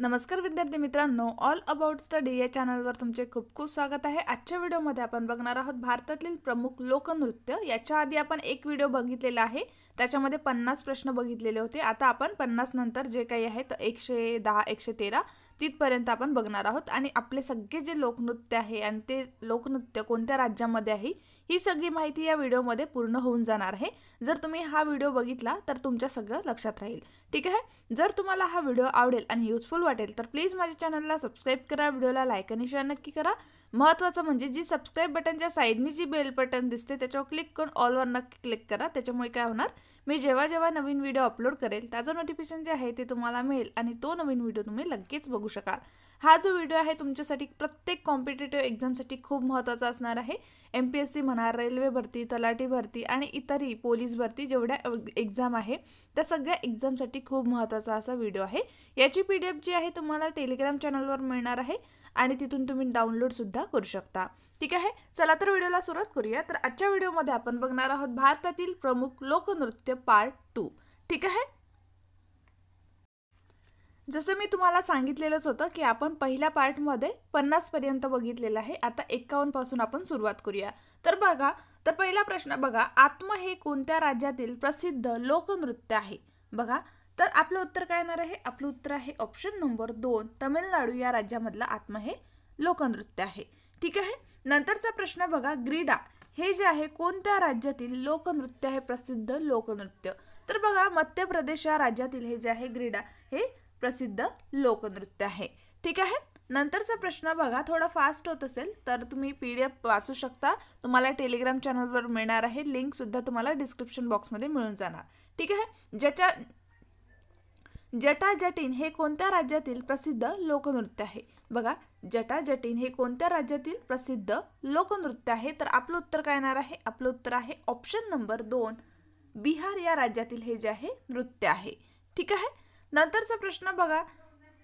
नमस्कार विद्यार्थी मित्रांनो ऑल अबाउट स्टडी या चॅनलवर तुमचे खूप खूप स्वागत आहे आजच्या व्हिडिओमध्ये आपण बघणार आहोत भारतातील प्रमुख लोकनृत्य याच्या आधी आपण एक व्हिडिओ बघितलेला आहे त्याच्यामध्ये पन्नास प्रश्न बघितलेले होते आता आपण पन्नास नंतर जे काही आहेत एकशे दहा एकशे तेरा तिथपर्यंत आपण बघणार आहोत आणि आपले सगळे जे लोकनृत्य आहे आणि ते लोकनृत्य कोणत्या राज्यामध्ये आहे ही सगळी माहिती या व्हिडिओमध्ये पूर्ण होऊन जाणार आहे जर तुम्ही हा व्हिडिओ बघितला तर तुमच्या सगळं लक्षात राहील ठीक आहे जर तुम्हाला हा व्हिडिओ आवडेल आणि युजफुल वाटेल तर प्लीज माझ्या चॅनलला सबस्क्राईब करा व्हिडिओला लाईक आणि शेअर नक्की करा महत्त्वाचं म्हणजे जी सबस्क्राईब बटनच्या साईडनी जी बेल बटन दिसते त्याच्यावर क्लिक करून ऑलवर नक्की क्लिक करा त्याच्यामुळे काय होणार मी जेव्हा जेव्हा नवीन व्हिडिओ अपलोड करेल त्याचं नोटिफिकेशन जे आहे ते तुम्हाला मिळेल आणि तो नवीन व्हिडिओ तुम्ही लगेच बघू शकाल हा जो व्हिडिओ आहे तुमच्यासाठी प्रत्येक कॉम्पिटेटिव्ह एक्झामसाठी खूप महत्त्वाचा असणार आहे एम पी एस सी म्हणा रेल्वे भरती तलाठी भरती आणि इतरही पोलीस भरती जेवढ्या एक्झाम आहे त्या सगळ्या एक्झामसाठी खूप महत्त्वाचा असा व्हिडिओ आहे याची पी डी एफ जी आहे तुम्हाला टेलिग्राम चॅनलवर मिळणार आहे आणि तिथून तुम्ही डाउनलोडसुद्धा करू शकता ठीक आहे चला तर व्हिडिओला सुरुवात करूया तर आजच्या व्हिडिओमध्ये आपण बघणार आहोत भारतातील प्रमुख लोकनृत्य पार्ट टू ठीक आहे जसं मी तुम्हाला सांगितलेलंच होतं की आपण पहिल्या पार्टमध्ये पर्यंत बघितलेलं आहे आता पासून आपण सुरुवात करूया तर बघा तर पहिला प्रश्न बघा आत्म हे कोणत्या राज्यातील प्रसिद्ध लोकनृत्य आहे बघा तर आपलं उत्तर काय येणार आहे आपलं उत्तर आहे ऑप्शन नंबर दोन तमिळनाडू या राज्यामधलं आत्म हे लोकनृत्य आहे ठीक आहे नंतरचा प्रश्न बघा ग्रीडा हे जे आहे कोणत्या राज्यातील लोकनृत्य आहे प्रसिद्ध लोकनृत्य तर बघा मध्य प्रदेश या राज्यातील हे जे आहे ग्रीडा हे प्रसिद्ध लोकनृत्य आहे ठीक आहे नंतरचा प्रश्न बघा थोडा फास्ट होत असेल तर तुम्ही पी डी एफ वाचू शकता तुम्हाला टेलिग्राम चॅनलवर मिळणार आहे लिंक सुद्धा तुम्हाला डिस्क्रिप्शन बॉक्समध्ये मिळून जाणार ठीक आहे ज्याच्या जटा जटीन हे कोणत्या राज्यातील प्रसिद्ध लोकनृत्य आहे बघा जटा जटिन हे कोणत्या राज्यातील प्रसिद्ध लोकनृत्य आहे तर आपलं उत्तर काय येणार आहे आपलं उत्तर आहे ऑप्शन नंबर दोन बिहार या राज्यातील हे जे आहे नृत्य आहे ठीक आहे नंतरचा प्रश्न बघा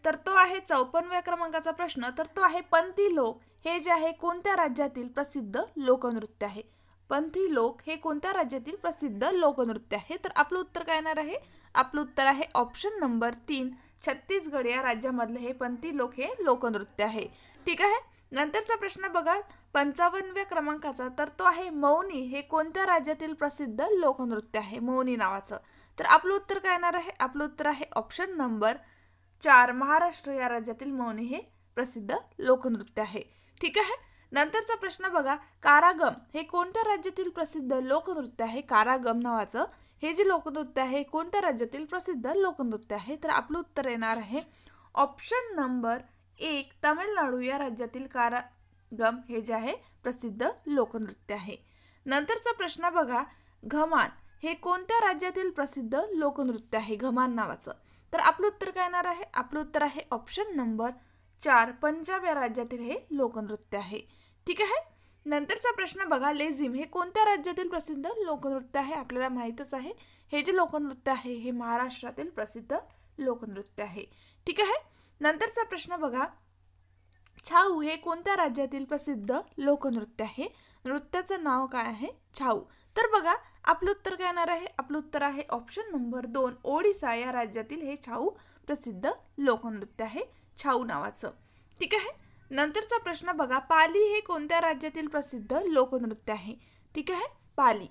तर तो आहे चौपन्नव्या क्रमांकाचा प्रश्न तर तो आहे पंथी लोक हे जे आहे कोणत्या राज्यातील प्रसिद्ध लोकनृत्य आहे पंथी लोक हे कोणत्या राज्यातील प्रसिद्ध लोकनृत्य आहे तर आपलं उत्तर काय येणार आहे आपलं उत्तर आहे ऑप्शन नंबर तीन छत्तीसगड या राज्यामधलं हे पंथी लोक हे लोकनृत्य आहे ठीक आहे नंतरचा प्रश्न बघा पंचावन्नव्या क्रमांकाचा तर तो आहे मौनी हे कोणत्या राज्यातील प्रसिद्ध लोकनृत्य आहे मौनी नावाचं तर आपलं उत्तर काय येणार आहे आपलं उत्तर आहे ऑप्शन नंबर चार महाराष्ट्र या राज्यातील मौनी हे प्रसिद्ध लोकनृत्य आहे ठीक आहे नंतरचा प्रश्न बघा कारागम हे कोणत्या राज्यातील प्रसिद्ध लोकनृत्य आहे कारागम नावाचं हे जे लोकनृत्य आहे कोणत्या राज्यातील प्रसिद्ध लोकनृत्य आहे तर आपलं उत्तर येणार आहे ऑप्शन नंबर एक तामिळनाडू या राज्यातील कारागम हे जे आहे प्रसिद्ध लोकनृत्य आहे नंतरचा प्रश्न बघा घमान हे कोणत्या राज्यातील प्रसिद्ध लोकनृत्य आहे घमान नावाचं तर आपलं उत्तर काय येणार आहे आपलं उत्तर आहे ऑप्शन नंबर चार पंजाब या राज्यातील हे लोकनृत्य आहे ठीक आहे नंतरचा प्रश्न बघा लेझिम हे कोणत्या राज्यातील प्रसिद्ध लोकनृत्य आहे आपल्याला माहीतच आहे हे जे लोकनृत्य आहे हे महाराष्ट्रातील प्रसिद्ध लोकनृत्य आहे ठीक आहे नंतरचा प्रश्न बघा छाऊ हे कोणत्या राज्यातील प्रसिद्ध लोकनृत्य आहे नृत्याचं नाव काय आहे छाऊ तर बघा आपलं उत्तर काय येणार आहे आपलं उत्तर आहे ऑप्शन नंबर दोन ओडिसा या राज्यातील हे छाऊ प्रसिद्ध लोकनृत्य आहे छाऊ नावाचं ठीक आहे नंतरचा प्रश्न बघा पाली हे कोणत्या राज्यातील प्रसिद्ध लोकनृत्य आहे ठीक आहे पाली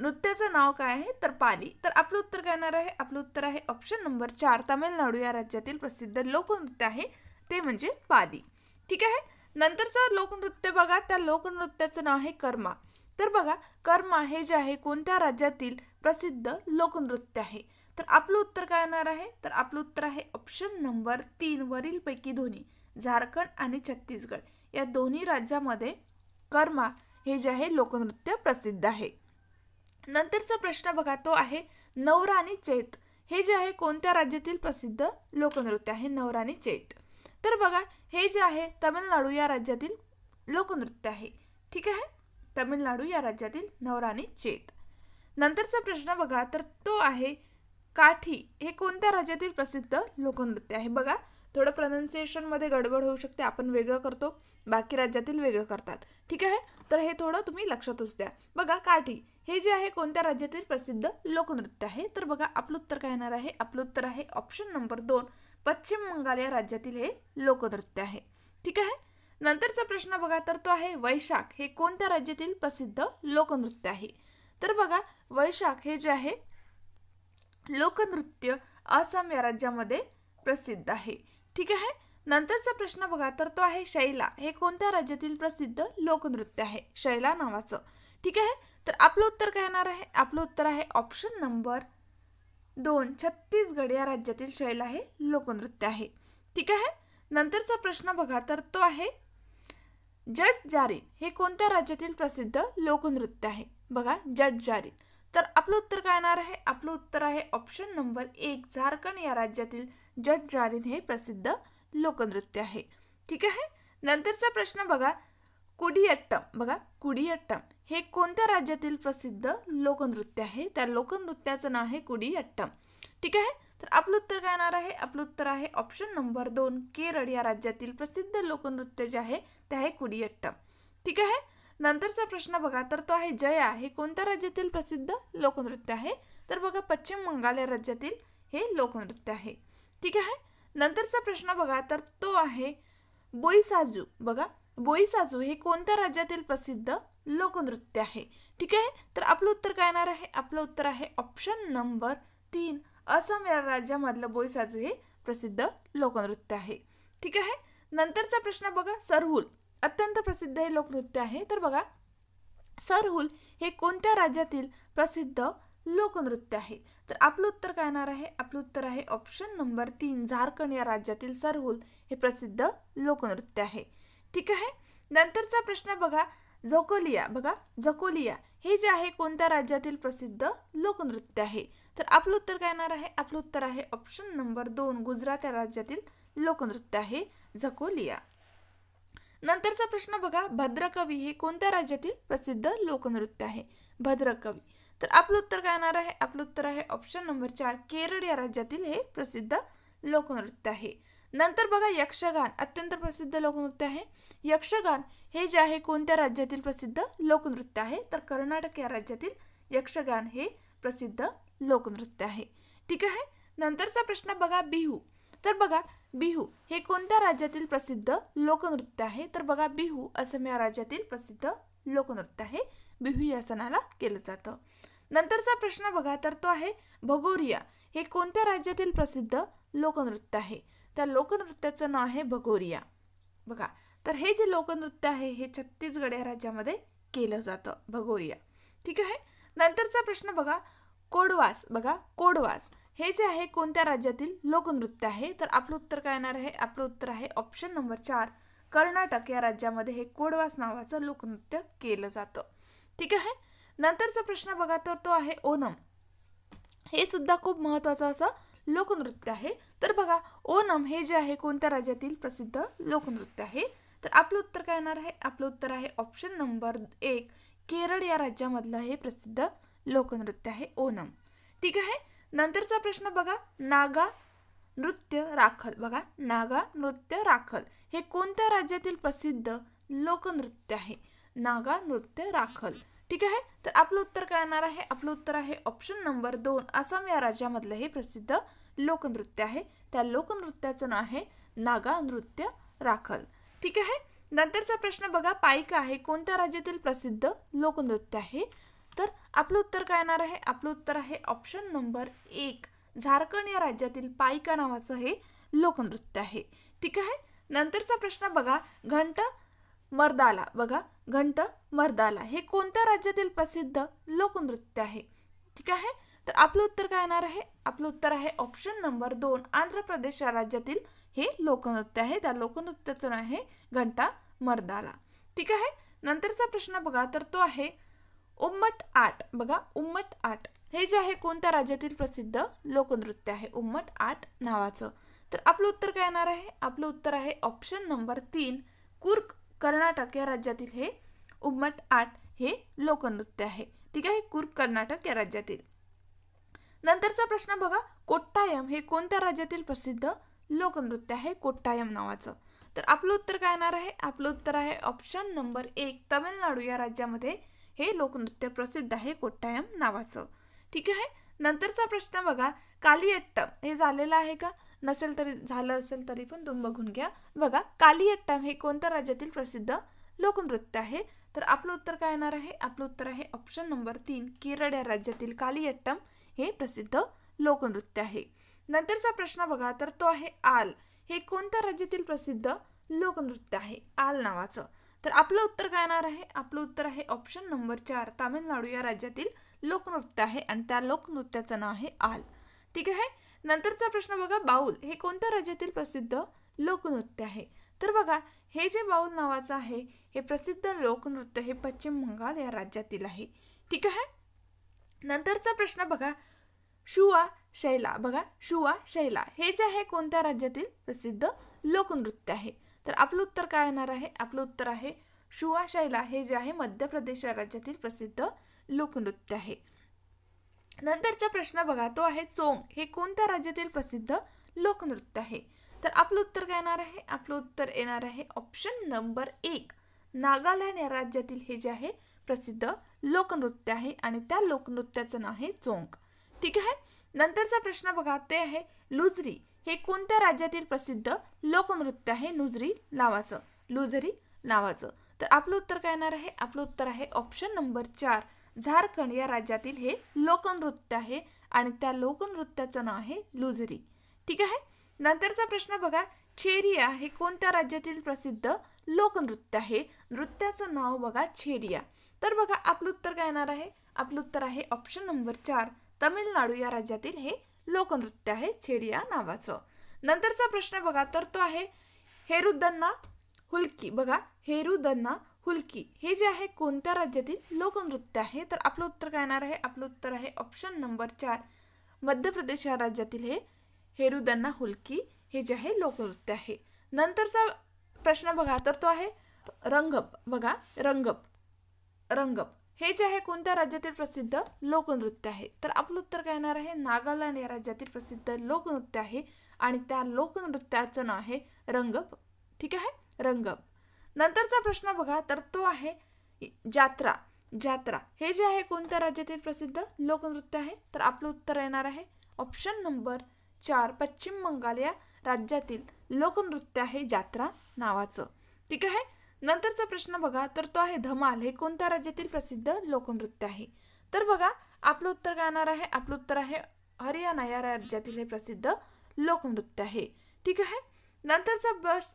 नृत्याचं नाव काय आहे तर पाली तर आपलं उत्तर काय येणार आहे आपलं उत्तर आहे ऑप्शन नंबर चार तामिळनाडू या राज्यातील प्रसिद्ध लोकनृत्य आहे ते म्हणजे पाली ठीक आहे नंतरचं लोकनृत्य बघा त्या लोकनृत्याचं नाव आहे कर्मा तर बघा कर्मा हे जे आहे कोणत्या राज्यातील प्रसिद्ध लोकनृत्य आहे तर आपलं उत्तर काय येणार आहे तर आपलं उत्तर आहे ऑप्शन नंबर तीन पैकी दोन्ही झारखंड आणि छत्तीसगड या दोन्ही राज्यामध्ये कर्मा हे जे आहे लोकनृत्य प्रसिद्ध आहे नंतरचा प्रश्न बघा तो आहे नवराणी चैत हे जे आहे कोणत्या राज्यातील प्रसिद्ध लोकनृत्य आहे नवराणी चैत तर बघा हे जे आहे तमिळनाडू या राज्यातील लोकनृत्य आहे ठीक आहे तमिळनाडू या राज्यातील नवराणी चेत नंतरचा प्रश्न बघा तर तो आहे काठी हे कोणत्या राज्यातील प्रसिद्ध लोकनृत्य आहे बघा थोडं प्रनन्सिएशनमध्ये गडबड होऊ शकते आपण वेगळं करतो बाकी राज्यातील वेगळं करतात ठीक आहे तर हे थोडं तुम्ही लक्षातच द्या बघा काठी हे जे आहे कोणत्या राज्यातील प्रसिद्ध लोकनृत्य आहे तर बघा आपलं उत्तर काय येणार आहे आपलं उत्तर आहे ऑप्शन नंबर दोन पश्चिम बंगाल या राज्यातील हे लोकनृत्य आहे ठीक आहे नंतरचा प्रश्न बघा तर तो आहे वैशाख हे कोणत्या राज्यातील प्रसिद्ध लोकनृत्य आहे तर बघा वैशाख हे जे आहे लोकनृत्य आसाम या राज्यामध्ये प्रसिद्ध आहे ठीक आहे नंतरचा प्रश्न बघा तर तो आहे शैला हे कोणत्या राज्यातील प्रसिद्ध लोकनृत्य आहे शैला नावाचं ठीक आहे तर आपलं उत्तर काय येणार आहे आपलं उत्तर आहे ऑप्शन नंबर दोन छत्तीसगड या राज्यातील शैला हे लोकनृत्य आहे ठीक आहे नंतरचा प्रश्न बघा तर तो आहे जट हे कोणत्या राज्यातील प्रसिद्ध लोकनृत्य आहे बघा जट तर आपलं उत्तर काय येणार आहे आपलं उत्तर आहे ऑप्शन नंबर एक झारखंड या राज्यातील जट हे प्रसिद्ध लोकनृत्य आहे ठीक आहे नंतरचा प्रश्न बघा कुडीअट्टम बघा कुडीअट्टम हे कोणत्या राज्यातील प्रसिद्ध लोकनृत्य आहे त्या लोकनृत्याचं नाव आहे कुडीअट्टम ठीक आहे तर आपलं उत्तर काय येणार आहे आपलं उत्तर आहे ऑप्शन नंबर दोन केरळ या राज्यातील प्रसिद्ध लोकनृत्य जे आहे ते आहे कुडियट्ट ठीक आहे नंतरचा प्रश्न बघा तर तो आहे जया हे कोणत्या राज्यातील प्रसिद्ध लोकनृत्य आहे तर बघा पश्चिम बंगाल या राज्यातील हे लोकनृत्य आहे ठीक आहे नंतरचा प्रश्न बघा तर तो आहे बोईसाजू बघा बोईसाजू हे कोणत्या राज्यातील प्रसिद्ध लोकनृत्य आहे ठीक आहे तर आपलं उत्तर काय येणार आहे आपलं उत्तर आहे ऑप्शन नंबर तीन असम या राज्यामधलं बोईसाजू हे प्रसिद्ध लोकनृत्य आहे ठीक आहे नंतरचा प्रश्न बघा सरहुल अत्यंत प्रसिद्ध हे लोकनृत्य आहे तर बघा सरहुल हे कोणत्या राज्यातील प्रसिद्ध लोकनृत्य आहे तर आपलं उत्तर काय येणार आहे आपलं उत्तर आहे ऑप्शन नंबर तीन झारखंड या राज्यातील सरहुल हे प्रसिद्ध लोकनृत्य आहे ठीक आहे नंतरचा प्रश्न बघा झकोलिया बघा झकोलिया हे जे आहे कोणत्या राज्यातील प्रसिद्ध लोकनृत्य आहे तर आपलं उत्तर काय येणार आहे आपलं उत्तर आहे ऑप्शन नंबर दोन गुजरात या राज्यातील लोकनृत्य आहे झकोलिया नंतरचा प्रश्न बघा भद्रकवी हे कोणत्या राज्यातील प्रसिद्ध लोकनृत्य आहे भद्रकवी तर आपलं उत्तर काय येणार आहे आपलं उत्तर आहे ऑप्शन नंबर चार केरळ या राज्यातील हे प्रसिद्ध लोकनृत्य आहे नंतर बघा यक्षगान अत्यंत प्रसिद्ध लोकनृत्य आहे यक्षगान हे जे आहे कोणत्या राज्यातील प्रसिद्ध लोकनृत्य आहे तर कर्नाटक या राज्यातील यक्षगान हे प्रसिद्ध लोकनृत्य आहे ठीक आहे नंतरचा प्रश्न बघा बिहू तर बघा बिहू हे कोणत्या राज्यातील प्रसिद्ध लोकनृत्य आहे तर बघा बिहू असम या राज्यातील प्रसिद्ध लोकनृत्य आहे बिहू या सणाला केलं जातं नंतरचा प्रश्न बघा तर तो आहे भगोरिया हे कोणत्या राज्यातील प्रसिद्ध लोकनृत्य आहे त्या लोकनृत्याचं नाव आहे भगोरिया बघा तर हे जे लोकनृत्य आहे हे छत्तीसगड या राज्यामध्ये केलं जातं भगोरिया ठीक आहे नंतरचा प्रश्न बघा कोडवास बघा कोडवास हे जे आहे कोणत्या राज्यातील लोकनृत्य आहे तर आपलं उत्तर काय येणार आहे आपलं उत्तर आहे ऑप्शन नंबर चार कर्नाटक या राज्यामध्ये हे कोडवास नावाचं लोकनृत्य केलं जातं ठीक आहे नंतरचा प्रश्न बघा तर तो आहे ओनम हे सुद्धा खूप महत्वाचं असं लोकनृत्य आहे तर बघा ओनम हे जे आहे कोणत्या राज्यातील प्रसिद्ध लोकनृत्य आहे तर आपलं उत्तर काय येणार आहे आपलं उत्तर आहे ऑप्शन नंबर एक केरळ या राज्यामधलं हे प्रसिद्ध लोकनृत्य आहे ओनम ठीक आहे नंतरचा प्रश्न बघा नागा नृत्य राखल बघा नागा नृत्य राखल हे कोणत्या राज्यातील प्रसिद्ध लोकनृत्य आहे नागा नृत्य राखल ठीक आहे तर आपलं उत्तर काय येणार आहे आपलं उत्तर आहे ऑप्शन नंबर दोन आसाम या राज्यामधलं हे प्रसिद्ध लोकनृत्य आहे त्या लोकनृत्याचं नाव आहे नागा नृत्य राखल ठीक आहे नंतरचा प्रश्न बघा पायिका आहे कोणत्या राज्यातील प्रसिद्ध लोकनृत्य आहे तर आपलं उत्तर काय येणार आहे आपलं उत्तर आहे ऑप्शन नंबर एक झारखंड या राज्यातील पायका नावाचं हे लोकनृत्य आहे ठीक आहे नंतरचा प्रश्न बघा घंट मर्दाला बघा घंट मर्दाला हे कोणत्या राज्यातील प्रसिद्ध लोकनृत्य आहे ठीक आहे तर आपलं उत्तर काय येणार आहे आपलं उत्तर आहे ऑप्शन नंबर दोन आंध्र प्रदेश या राज्यातील हे लोकनृत्य आहे त्या लोकनृत्याचं नाव आहे घंटा मर्दाला ठीक आहे नंतरचा प्रश्न बघा तर तो आहे उम्मट आट बघा उम्मट आट हे जे आहे कोणत्या राज्यातील प्रसिद्ध लोकनृत्य आहे उम्मट आट नावाचं तर आपलं उत्तर काय येणार आहे आपलं उत्तर आहे ऑप्शन नंबर तीन कुर्क कर्नाटक या राज्यातील हे उम्मट आट हे लोकनृत्य आहे ठीक आहे कुर्क कर्नाटक या राज्यातील नंतरचा प्रश्न बघा कोट्टायम हे कोणत्या राज्यातील प्रसिद्ध लोकनृत्य आहे कोट्टायम नावाचं तर आपलं उत्तर काय येणार आहे आपलं उत्तर आहे ऑप्शन नंबर एक तमिळनाडू या राज्यामध्ये हे लोकनृत्य प्रसिद्ध आहे कोट्टायम नावाचं ठीक आहे नंतरचा प्रश्न बघा कालियट्टम हे झालेलं आहे का नसेल तरी झालं असेल तरी पण तुम्ही बघून घ्या बघा कालियट्टम हे कोणत्या राज्यातील प्रसिद्ध लोकनृत्य आहे तर आपलं उत्तर काय येणार आहे आपलं उत्तर आहे ऑप्शन नंबर तीन केरळ या राज्यातील कालियट्टम हे प्रसिद्ध लोकनृत्य आहे नंतरचा प्रश्न बघा तर तो आहे आल हे कोणत्या राज्यातील प्रसिद्ध लोकनृत्य आहे आल नावाचं तर आपलं उत्तर काय येणार आहे आपलं उत्तर आहे ऑप्शन नंबर चार तामिळनाडू या राज्यातील लोकनृत्य आहे आणि त्या लोकनृत्याचं नाव आहे आल ठीक आहे नंतरचा प्रश्न बघा बाऊल हे कोणत्या राज्यातील प्रसिद्ध लोकनृत्य आहे तर बघा हे जे बाऊल नावाचं आहे हे प्रसिद्ध लोकनृत्य हे पश्चिम बंगाल या राज्यातील आहे ठीक आहे नंतरचा प्रश्न बघा शुवा शैला बघा शुवा शैला हे जे आहे कोणत्या राज्यातील प्रसिद्ध लोकनृत्य आहे तर आपलं उत्तर काय येणार आहे आपलं उत्तर आहे शुवाशायला हे जे आहे मध्य प्रदेश राज्यातील प्रसिद्ध लोकनृत्य आहे नंतरचा प्रश्न बघा तो आहे चोंग हे कोणत्या राज्यातील प्रसिद्ध लोकनृत्य आहे तर आपलं उत्तर काय येणार आहे आपलं उत्तर येणार आहे ऑप्शन नंबर एक नागालँड या राज्यातील हे जे आहे प्रसिद्ध लोकनृत्य आहे आणि त्या लोकनृत्याचं नाव आहे चोंग ठीक आहे नंतरचा प्रश्न बघा ते आहे लुजरी हे कोणत्या राज्यातील प्रसिद्ध लोकनृत्य आहे नुजरी नावाचं लुजरी नावाचं तर आपलं उत्तर काय येणार आहे आपलं उत्तर आहे ऑप्शन नंबर चार झारखंड या राज्यातील हे लोकनृत्य आहे आणि त्या लोकनृत्याचं नाव आहे लुझरी ठीक आहे नंतरचा प्रश्न बघा छेरिया हे कोणत्या राज्यातील प्रसिद्ध लोकनृत्य आहे नृत्याचं नाव बघा छेरिया तर बघा आपलं उत्तर काय येणार आहे आपलं उत्तर आहे ऑप्शन नंबर चार तमिळनाडू या राज्यातील हे लोकनृत्य आहे छेरिया नावाचं नंतरचा प्रश्न बघा तर तो आहे हेरुदन्ना हुलकी बघा हेरुदन्ना हुलकी हे जे आहे कोणत्या राज्यातील लोकनृत्य आहे तर आपलं उत्तर काय येणार आहे आपलं उत्तर आहे ऑप्शन नंबर चार मध्य प्रदेश या राज्यातील हे हेरुदन्ना हुलकी हे जे आहे लोकनृत्य आहे नंतरचा प्रश्न बघा तर तो आहे रंगप बघा रंगप रंगप हे जे आहे कोणत्या राज्यातील प्रसिद्ध लोकनृत्य आहे तर आपलं उत्तर काय येणार आहे नागालँड या राज्यातील प्रसिद्ध लोकनृत्य आहे आणि त्या लोकनृत्याचं नाव आहे रंगप ठीक आहे रंगप नंतरचा प्रश्न बघा तर तो आहे जात्रा जात्रा हे जे आहे कोणत्या राज्यातील प्रसिद्ध लोकनृत्य आहे तर आपलं उत्तर येणार आहे ऑप्शन नंबर चार पश्चिम बंगाल या राज्यातील लोकनृत्य आहे जात्रा नावाचं ठीक आहे नंतरचा प्रश्न बघा तर तो आहे धमाल हे कोणत्या राज्यातील प्रसिद्ध लोकनृत्य आहे तर बघा आपलं उत्तर काय येणार आहे आपलं उत्तर आहे हरियाणा या राज्यातील हे प्रसिद्ध लोकनृत्य आहे ठीक आहे नंतरचा बस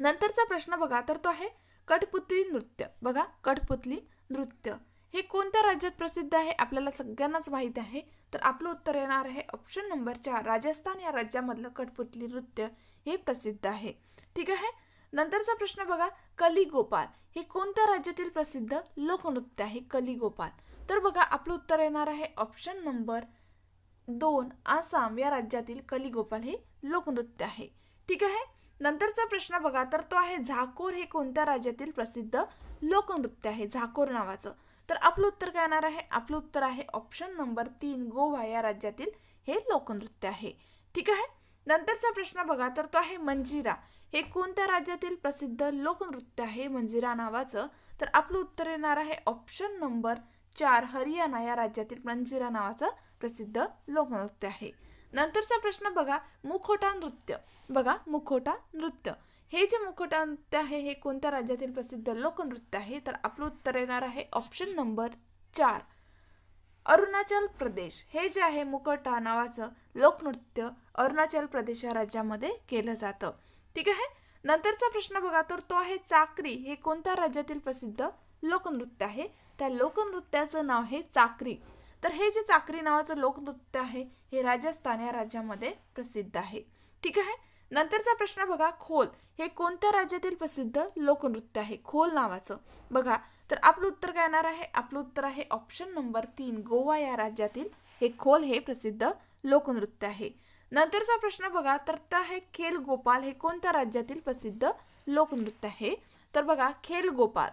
नंतरचा प्रश्न बघा तर तो आहे कठपुतली नृत्य बघा कठपुतली नृत्य हे कोणत्या राज्यात प्रसिद्ध आहे आपल्याला सगळ्यांनाच माहिती आहे तर आपलं उत्तर येणार आहे ऑप्शन नंबर चार राजस्थान या राज्यामधलं कठपुतली नृत्य हे प्रसिद्ध आहे ठीक आहे नंतरचा प्रश्न बघा कली गोपाल हे कोणत्या राज्यातील प्रसिद्ध लोकनृत्य आहे कली गोपाल तर बघा आपलं उत्तर येणार आहे ऑप्शन नंबर दोन आसाम या राज्यातील कली गोपाल हे लोकनृत्य आहे ठीक आहे नंतरचा प्रश्न बघा तर तो आहे झाकोर हे कोणत्या राज्यातील प्रसिद्ध लोकनृत्य आहे झाकोर नावाचं तर आपलं उत्तर काय येणार आहे आपलं उत्तर आहे ऑप्शन नंबर तीन गोवा या राज्यातील हे लोकनृत्य आहे ठीक आहे नंतरचा प्रश्न बघा तर तो आहे मंजिरा हे कोणत्या राज्यातील प्रसिद्ध लोकनृत्य आहे मंजिरा नावाचं तर आपलं उत्तर येणार आहे ऑप्शन नंबर चार हरियाणा या राज्यातील मंजिरा नावाचं प्रसिद्ध लोकनृत्य आहे नंतरचा प्रश्न बघा मुखोटा नृत्य बघा मुखोटा नृत्य हे जे मुखोटा नृत्य आहे हे कोणत्या राज्यातील प्रसिद्ध लोकनृत्य आहे तर आपलं उत्तर येणार आहे ऑप्शन नंबर चार अरुणाचल प्रदेश हे जे आहे मुखोटा नावाचं लोकनृत्य अरुणाचल प्रदेश या राज्यामध्ये केलं जातं ठीक आहे नंतरचा प्रश्न बघा तर तो आहे चाकरी हे कोणत्या राज्यातील प्रसिद्ध लोकनृत्य आहे त्या लोकनृत्याचं नाव आहे चाकरी तर हे जे चाकरी नावाचं लोकनृत्य आहे हे राजस्थान या राज्यामध्ये प्रसिद्ध आहे ठीक आहे नंतरचा प्रश्न बघा खोल हे कोणत्या राज्यातील प्रसिद्ध लोकनृत्य आहे खोल नावाचं बघा तर आपलं उत्तर काय येणार आहे आपलं उत्तर आहे ऑप्शन नंबर तीन गोवा या राज्यातील हे खोल हे प्रसिद्ध लोकनृत्य आहे नंतरचा प्रश्न बघा तर त्या आहे खेल गोपाल हे कोणत्या राज्यातील प्रसिद्ध लोकनृत्य आहे तर बघा खेल गोपाल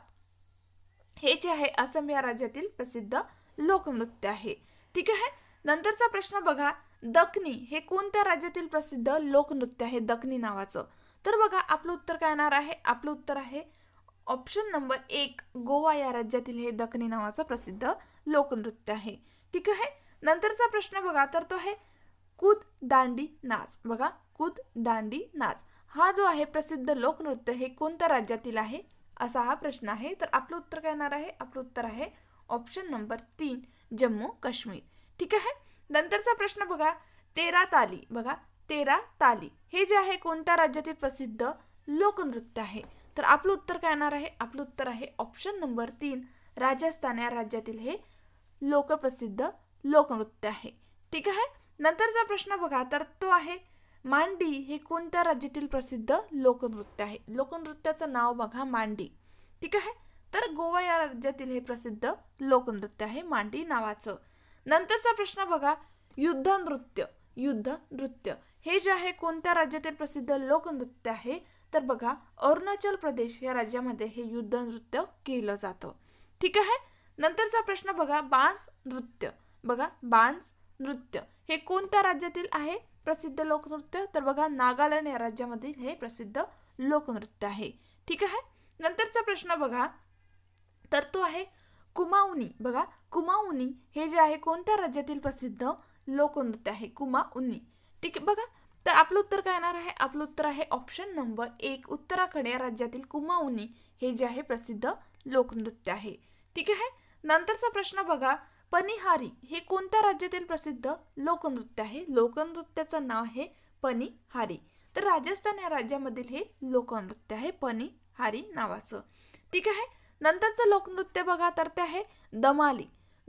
हे जे आहे आसाम या राज्यातील प्रसिद्ध लोकनृत्य आहे ठीक आहे नंतरचा प्रश्न बघा दखनी हे कोणत्या राज्यातील प्रसिद्ध लोकनृत्य आहे दखनी नावाचं तर बघा आपलं उत्तर काय येणार आहे आपलं उत्तर आहे ऑप्शन नंबर एक गोवा या राज्यातील हे दखनी नावाचं प्रसिद्ध लोकनृत्य आहे ठीक आहे नंतरचा प्रश्न बघा तर तो आहे कूद दांडी नाच बघा कूद दांडी नाच हा जो आहे प्रसिद्ध लोकनृत्य हे कोणत्या राज्यातील आहे असा हा प्रश्न आहे तर आपलं उत्तर काय येणार आहे आपलं उत्तर आहे ऑप्शन नंबर तीन जम्मू काश्मीर ठीक आहे नंतरचा प्रश्न बघा तेरा ताली बघा तेरा ताली हे जे आहे कोणत्या राज्यातील प्रसिद्ध लोकनृत्य आहे तर आपलं उत्तर काय येणार आहे आपलं उत्तर आहे ऑप्शन नंबर तीन राजस्थान या राज्यातील हे लोकप्रसिद्ध लोकनृत्य आहे ठीक आहे नंतरचा प्रश्न बघा तर तो आहे मांडी हे कोणत्या राज्यातील प्रसिद्ध लोकनृत्य आहे लोकनृत्याचं नाव बघा मांडी ठीक आहे तर गोवा या राज्यातील हे प्रसिद्ध लोकनृत्य आहे मांडी नावाचं नंतरचा प्रश्न बघा युद्ध नृत्य युद्ध नृत्य हे जे आहे कोणत्या राज्यातील प्रसिद्ध लोकनृत्य आहे तर बघा अरुणाचल प्रदेश या राज्यामध्ये हे युद्ध नृत्य केलं जातं ठीक आहे नंतरचा प्रश्न बघा बांस नृत्य बघा बांस नृत्य हे कोणत्या राज्यातील आहे प्रसिद्ध लोकनृत्य तर बघा नागालँड या राज्यामधील हे प्रसिद्ध लोकनृत्य आहे ठीक आहे नंतरचा प्रश्न बघा तर तो आहे कुमाऊनी बघा कुमाऊनी हे जे आहे कोणत्या राज्यातील प्रसिद्ध लोकनृत्य आहे कुमाऊनी ठीक आहे बघा तर आपलं उत्तर काय येणार आहे आपलं उत्तर आहे ऑप्शन नंबर एक उत्तराखंड या राज्यातील कुमाऊनी हे जे आहे प्रसिद्ध लोकनृत्य आहे ठीक आहे नंतरचा प्रश्न बघा पनिहारी हे कोणत्या राज्यातील प्रसिद्ध लोकनृत्य आहे लोकनृत्याचं नाव आहे पनिहारी तर राजस्थान या राज्यामधील हे लोकनृत्य आहे पनिहारी नावाचं ठीक आहे नंतरचं लोकनृत्य बघा तर ते आहे दमाली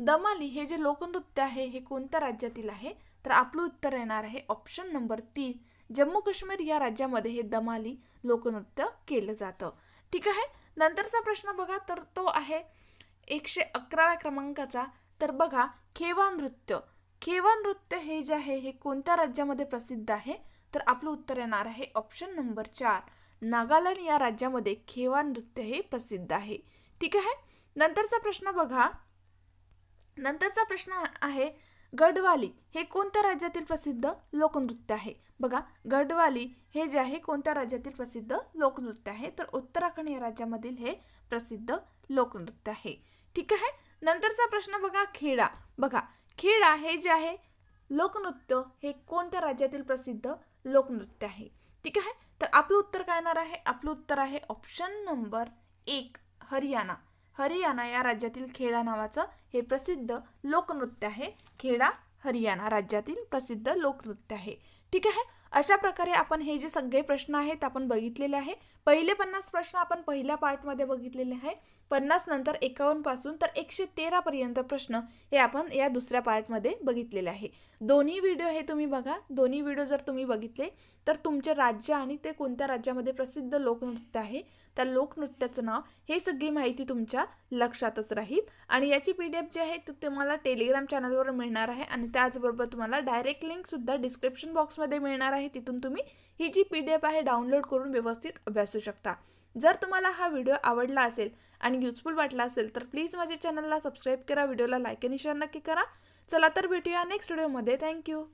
दमाली हे जे लोकनृत्य आहे हे कोणत्या राज्यातील आहे तर आपलं उत्तर येणार आहे ऑप्शन नंबर तीन जम्मू काश्मीर या राज्यामध्ये हे दमाली लोकनृत्य केलं जातं ठीक आहे नंतरचा प्रश्न बघा तर तो आहे एकशे अकराव्या क्रमांकाचा तर बघा खेवा नृत्य खेवा नृत्य हे जे आहे हे कोणत्या राज्यामध्ये प्रसिद्ध आहे तर आपलं उत्तर येणार आहे ऑप्शन नंबर चार नागालँड या राज्यामध्ये खेवा नृत्य हे प्रसिद्ध आहे ठीक आहे नंतरचा प्रश्न बघा नंतरचा प्रश्न आहे गडवाली हे कोणत्या राज्यातील प्रसिद्ध लोकनृत्य आहे बघा गडवाली हे जे आहे कोणत्या राज्यातील प्रसिद्ध लोकनृत्य आहे तर उत्तराखंड या राज्यामधील हे प्रसिद्ध लोकनृत्य आहे ठीक आहे नंतरचा प्रश्न बघा खेडा बघा खेडा हे जे आहे लोकनृत्य हे कोणत्या राज्यातील प्रसिद्ध लोकनृत्य आहे ठीक आहे तर आपलं उत्तर काय येणार आहे आपलं उत्तर आहे ऑप्शन नंबर एक हरियाणा हरियाणा या राज्यातील खेडा नावाचं हे प्रसिद्ध लोकनृत्य आहे खेडा हरियाणा राज्यातील प्रसिद्ध लोकनृत्य आहे ठीक आहे अशा प्रकारे आपण हे जे सगळे प्रश्न आहेत आपण बघितलेले आहे पहिले पन्नास प्रश्न आपण पहिल्या पार्टमध्ये बघितलेले आहे पन्नास नंतर पासून तर एकशे पर्यंत प्रश्न हे आपण या दुसऱ्या पार्टमध्ये बघितलेले आहे दोन्ही व्हिडिओ हे तुम्ही बघा दोन्ही व्हिडिओ जर तुम्ही बघितले तर तुमचे राज्य आणि ते कोणत्या राज्यामध्ये प्रसिद्ध लोकनृत्य आहे त्या लोकनृत्याचं नाव हे सगळी माहिती तुमच्या लक्षातच राहील आणि याची पी डी एफ जी आहे ती तुम्हाला टेलिग्राम चॅनलवर मिळणार आहे आणि त्याचबरोबर तुम्हाला डायरेक्ट लिंकसुद्धा डिस्क्रिप्शन बॉक्समध्ये मिळणार आहे तिथून तुम्ही ही जी पी डी एफ आहे डाउनलोड करून व्यवस्थित अभ्यासू शकता जर तुम्हाला हा व्हिडिओ आवडला असेल आणि युजफुल वाटला असेल तर प्लीज माझ्या चॅनलला सबस्क्राईब करा व्हिडिओला लाईक आणि शेअर नक्की करा चला तर भेटूया नेक्स्ट व्हिडिओमध्ये थँक्यू